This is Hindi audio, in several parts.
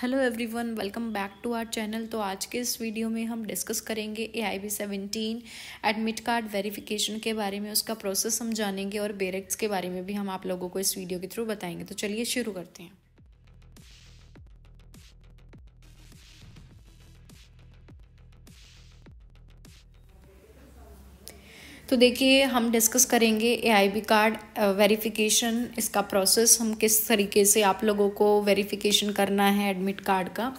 hello everyone welcome back to our channel तो आज के इस वीडियो में हम डिस्कस करेंगे A I B seventeen admit card verification के बारे में उसका प्रोसेस हम जानेंगे और बेरेक्स के बारे में भी हम आप लोगों को इस वीडियो के थ्रू बताएंगे तो चलिए शुरू करते हैं तो देखिए हम डिस्कस करेंगे A I B card verification इसका प्रोसेस हम किस तरीके से आप लोगों को वेरिफिकेशन करना है एडमिट कार्ड का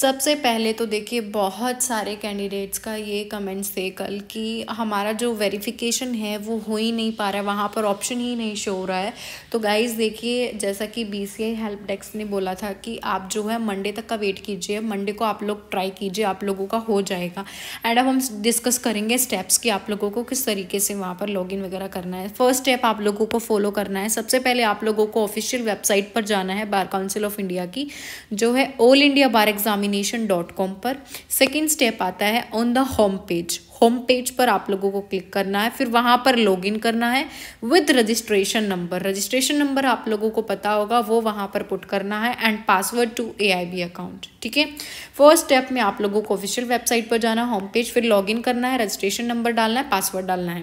सबसे पहले तो देखिए बहुत सारे कैंडिडेट्स का ये कमेंट्स थे कल कि हमारा जो वेरिफिकेशन है वो हो ही नहीं पा रहा है वहाँ पर ऑप्शन ही नहीं शो हो रहा है तो गाइज़ देखिए जैसा कि B C I help desk ने बोला था कि आप जो है मंडे तक का वेट कीजिए मंडे को आप लोग ट्राई कीजिए आप लोगों का हो जाएगा एंड अब हम डिस्कस करेंगे स्टेप्स कि आप लोगों को किस तरीके तरीके से वहाँ पर लॉगिन वगैरह करना है फर्स्ट स्टेप आप लोगों को फॉलो करना है सबसे पहले आप लोगों को ऑफिशियल वेबसाइट पर जाना है बार काउंसिल ऑफ इंडिया की जो है all India bar examination dot com पर सेकेंड स्टेप आता है on the home page home page पर आप लोगों को क्लिक करना है फिर वहाँ पर लॉगिन करना है with registration number registration number आप लोगों को पता होगा वो वहाँ पर पुट करना है and password to a account ठीक है फर्स्ट स्टेप में आप लोगों को ऑफिशियल वेबसाइट पर जाना होम पेज फिर लॉगिन करना है रजिस्ट्रेशन नंबर डालना है पासवर्ड डालना है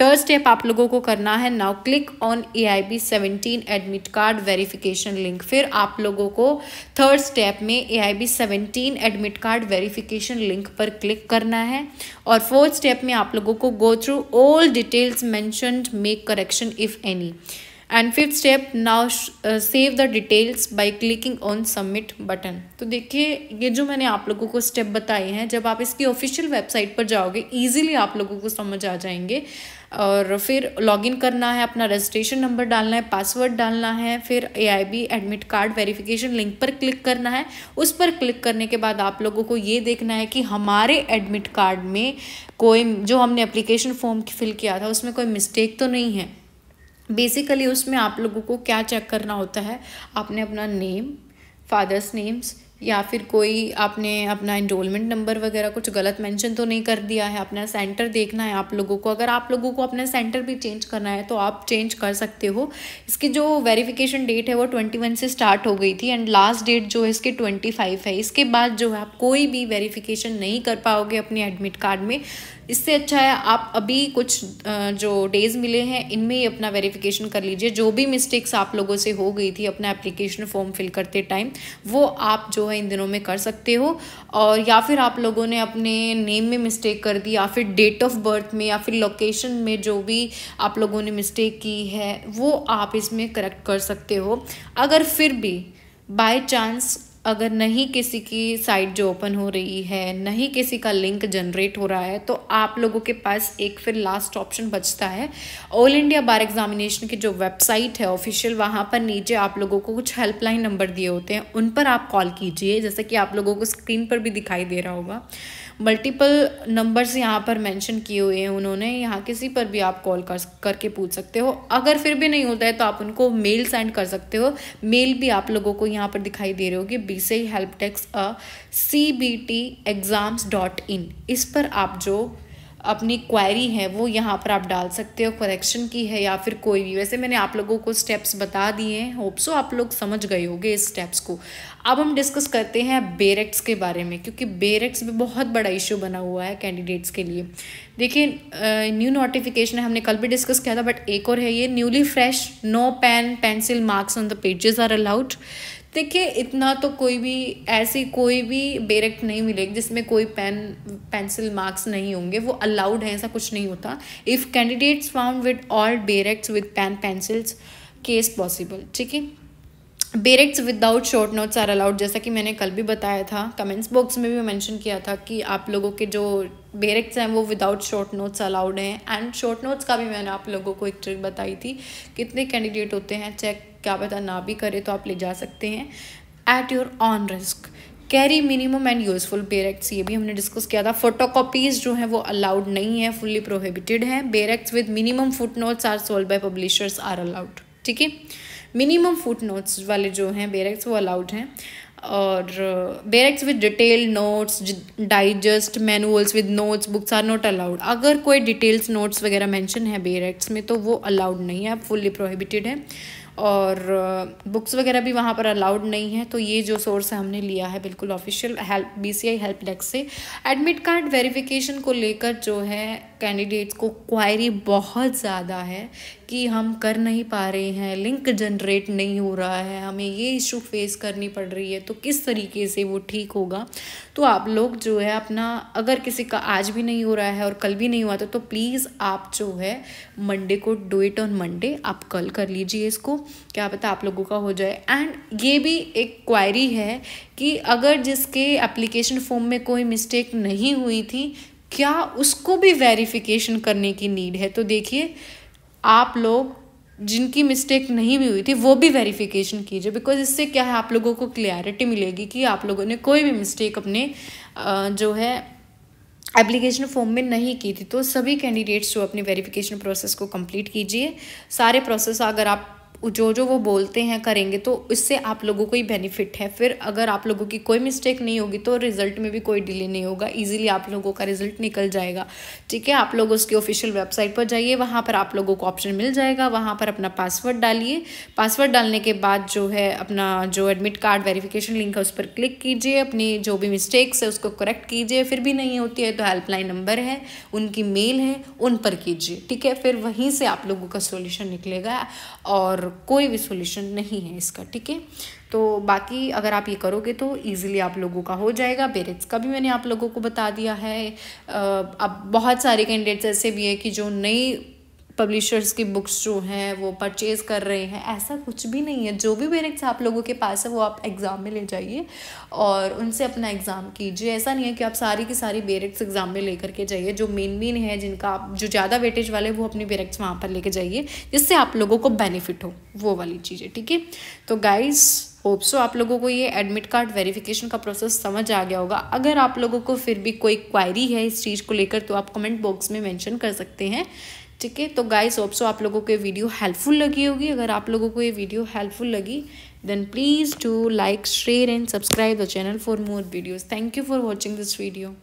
थर्ड स्टेप आप लोगों को करना है now click on A I B seventeen admit card verification link फिर आप लोगों को थर्ड स्टेप में A I B seventeen admit card verification link पर क्लिक करना है और फोर्थ फोर्थ स्टेप में आप लोगों को go through all details mentioned make correction if any and fifth step now save the details by clicking on submit button तो देखिए ये जो मैंने आप लोगों को स्टेप बताए हैं जब आप इसकी ऑफिशियल वेबसाइट पर जाओगे ईजिली आप लोगों को समझ आ जाएंगे और फिर लॉगिन करना है अपना रजिस्ट्रेशन नंबर डालना है पासवर्ड डालना है फिर A admit card verification link पर क्लिक करना है उस पर क्लिक करने के बाद आप लोगों को ये देखना है कि हमारे एडमिट कार्ड में कोई जो हमने एप्लीकेशन फॉर्म फिल किया था उसमें कोई मिस्टेक तो नहीं है बेसिकली उसमें आप लोगों को क्या चेक करना होता है आपने अपना नेम फादर्स नेम्स या फिर कोई आपने अपना इनरोलमेंट नंबर वगैरह कुछ गलत मेंशन तो नहीं कर दिया है अपना सेंटर देखना है आप लोगों को अगर आप लोगों को अपना सेंटर भी चेंज करना है तो आप चेंज कर सकते हो इसकी जो वेरिफिकेशन डेट है वो ट्वेंटी वन से स्टार्ट हो गई थी एंड लास्ट डेट जो है इसकी ट्वेंटी फाइव है इसके बाद जो है आप कोई भी वेरीफिकेशन नहीं कर पाओगे अपने एडमिट कार्ड में इससे अच्छा है आप अभी कुछ जो डेज मिले हैं इनमें ही अपना वेरिफिकेशन कर लीजिए जो भी मिस्टेक्स आप लोगों से हो गई थी अपना एप्लीकेशन फॉर्म फिल करते टाइम वो आप जो है इन दिनों में कर सकते हो और या फिर आप लोगों ने अपने नेम में मिस्टेक कर दी या फिर डेट ऑफ बर्थ में या फिर लोकेशन में जो भी आप लोगों ने मिस्टेक की है वो आप इसमें करेक्ट कर सकते हो अगर फिर भी बाय चांस अगर नहीं किसी की साइट जो ओपन हो रही है नहीं किसी का लिंक जनरेट हो रहा है तो आप लोगों के पास एक फिर लास्ट ऑप्शन बचता है ऑल इंडिया बार एग्जामिनेशन की जो वेबसाइट है ऑफिशियल वहाँ पर नीचे आप लोगों को कुछ हेल्पलाइन नंबर दिए होते हैं उन पर आप कॉल कीजिए जैसे कि आप लोगों को स्क्रीन पर भी दिखाई दे रहा होगा मल्टीपल नंबर्स यहाँ पर मैंशन किए हुए हैं उन्होंने यहाँ किसी पर भी आप कॉल कर करके पूछ सकते हो अगर फिर भी नहीं होता है तो आप उनको मेल सेंड कर सकते हो मेल भी आप लोगों को यहाँ पर दिखाई दे रहे होगी से help desk C B T exams dot in इस पर आप जो अपनी क्वायरी है वो यहाँ पर आप डाल सकते हो करेक्शन की है या फिर कोई भी वैसे मैंने आप लोगों को स्टेप्स बता दिए हैं होप सो आप लोग समझ गए होंगे इस स्टेप्स को अब हम डिस्कस करते हैं बेरेक्स के बारे में क्योंकि बेरेक्स भी बहुत बड़ा इशू बना हुआ है कैंडिडेट्स के लिए देखिए न्यू नोटिफिकेशन है हमने कल भी डिस्कस किया था बट एक और है ये newly fresh no pen pencil marks on the pages are allowed देखिए इतना तो कोई भी ऐसी कोई भी बेरेक्ट नहीं मिलेगी जिसमें कोई पेन पेंसिल मार्क्स नहीं होंगे वो अलाउड है ऐसा कुछ नहीं होता if candidates found with all bare acts with pen pencils case possible ठीक है bare acts without short notes are allowed जैसा कि मैंने कल भी बताया था कमेंट्स बॉक्स में भी मैंशन किया था कि आप लोगों के जो बेरेक्ट्स हैं वो विदाउट शॉर्ट नोट्स अलाउड हैं एंड शॉर्ट नोट्स का भी मैंने आप लोगों को एक ट्रिक बताई थी कितने कैंडिडेट होते हैं चेक क्या पता ना भी करें तो आप ले जा सकते हैं at your own risk carry minimum and useful bare acts ये भी हमने डिस्कस किया था फोटो कॉपीज जो हैं वो अलाउड नहीं है फुल्ली प्रोहिबिटेड हैं bare acts with minimum foot notes are sold by publishers are allowed ठीक है मिनिमम फुट नोट्स वाले जो हैं बेरेक्स वो अलाउड हैं और bare acts with detail notes digest manuals with notes books are not allowed अगर कोई डिटेल्स नोट्स वगैरह मेंशन है बेरेक्स में तो वो अलाउड नहीं है फुल्ली प्रोहिबिटेड है और बुक्स uh, वगैरह भी वहाँ पर अलाउड नहीं है तो ये जो सोर्स हमने लिया है बिल्कुल official help B C I help desk से एडमिट कार्ड वेरिफिकेशन को लेकर जो है कैंडिडेट्स को क्वायरी बहुत ज़्यादा है कि हम कर नहीं पा रहे हैं लिंक जनरेट नहीं हो रहा है हमें ये इशू फेस करनी पड़ रही है तो किस तरीके से वो ठीक होगा तो आप लोग जो है अपना अगर किसी का आज भी नहीं हो रहा है और कल भी नहीं हुआ था तो प्लीज़ आप जो है मंडे को डू इट ऑन मंडे आप कल कर लीजिए इसको क्या पता आप लोगों का हो जाए एंड ये भी एक क्वायरी है कि अगर जिसके एप्लीकेशन फॉर्म में कोई मिस्टेक नहीं हुई थी क्या उसको भी वेरिफिकेशन करने की नीड है तो देखिए आप लोग जिनकी मिस्टेक नहीं भी हुई थी वो भी वेरिफिकेशन कीजिए बिकॉज इससे क्या है आप लोगों को क्लियरिटी मिलेगी कि आप लोगों ने कोई भी मिस्टेक अपने जो है एप्लीकेशन फॉर्म में नहीं की थी तो सभी कैंडिडेट्स जो अपने वेरिफिकेशन प्रोसेस को कंप्लीट कीजिए सारे प्रोसेस अगर आप जो जो वो बोलते हैं करेंगे तो इससे आप लोगों को ही बेनिफिट है फिर अगर आप लोगों की कोई मिस्टेक नहीं होगी तो रिजल्ट में भी कोई डिले नहीं होगा इजीली आप लोगों का रिजल्ट निकल जाएगा ठीक है आप लोग उसकी ऑफिशियल वेबसाइट पर जाइए वहाँ पर आप लोगों को ऑप्शन मिल जाएगा वहाँ पर अपना पासवर्ड डालिए पासवर्ड डालने के बाद जो है अपना जो एडमिट कार्ड वेरिफिकेशन लिंक है उस पर क्लिक कीजिए अपनी जो भी मिस्टेक्स है उसको करेक्ट कीजिए फिर भी नहीं होती है तो हेल्पलाइन नंबर है उनकी मेल है उन पर कीजिए ठीक है फिर वहीं से आप लोगों का सोल्यूशन निकलेगा और कोई भी सोल्यूशन नहीं है इसका ठीक है तो बाकी अगर आप ये करोगे तो ईजिली आप लोगों का हो जाएगा पेरेंट्स का भी मैंने आप लोगों को बता दिया है अब बहुत सारे कैंडिडेट्स ऐसे भी हैं कि जो नई पब्लिशर्स की बुक्स जो हैं वो परचेज़ कर रहे हैं ऐसा कुछ भी नहीं है जो भी बेनिक्स आप लोगों के पास है वो आप एग्ज़ाम में ले जाइए और उनसे अपना एग्ज़ाम कीजिए ऐसा नहीं है कि आप सारी की सारी बेरेक्स एग्ज़ाम में लेकर के जाइए जो मेन मेन है जिनका आप जो ज़्यादा वेटेज वाले वो अपनी बेरेक्स वहाँ पर लेके जाइए जिससे आप लोगों को बेनिफिट हो वो वाली चीज़ें ठीक है तो गाइज़ होप सो आप लोगों को ये एडमिट कार्ड वेरिफिकेशन का प्रोसेस समझ आ गया होगा अगर आप लोगों को फिर भी कोई क्वायरी है इस चीज़ को लेकर तो आप कमेंट बॉक्स में मेंशन कर सकते हैं ठीक है तो गाइस ऑप्सो आप लोगों को ये वीडियो हेल्पफुल लगी होगी अगर आप लोगों को ये वीडियो हेल्पफुल लगी then please to like share and subscribe the channel for more videos thank you for watching this video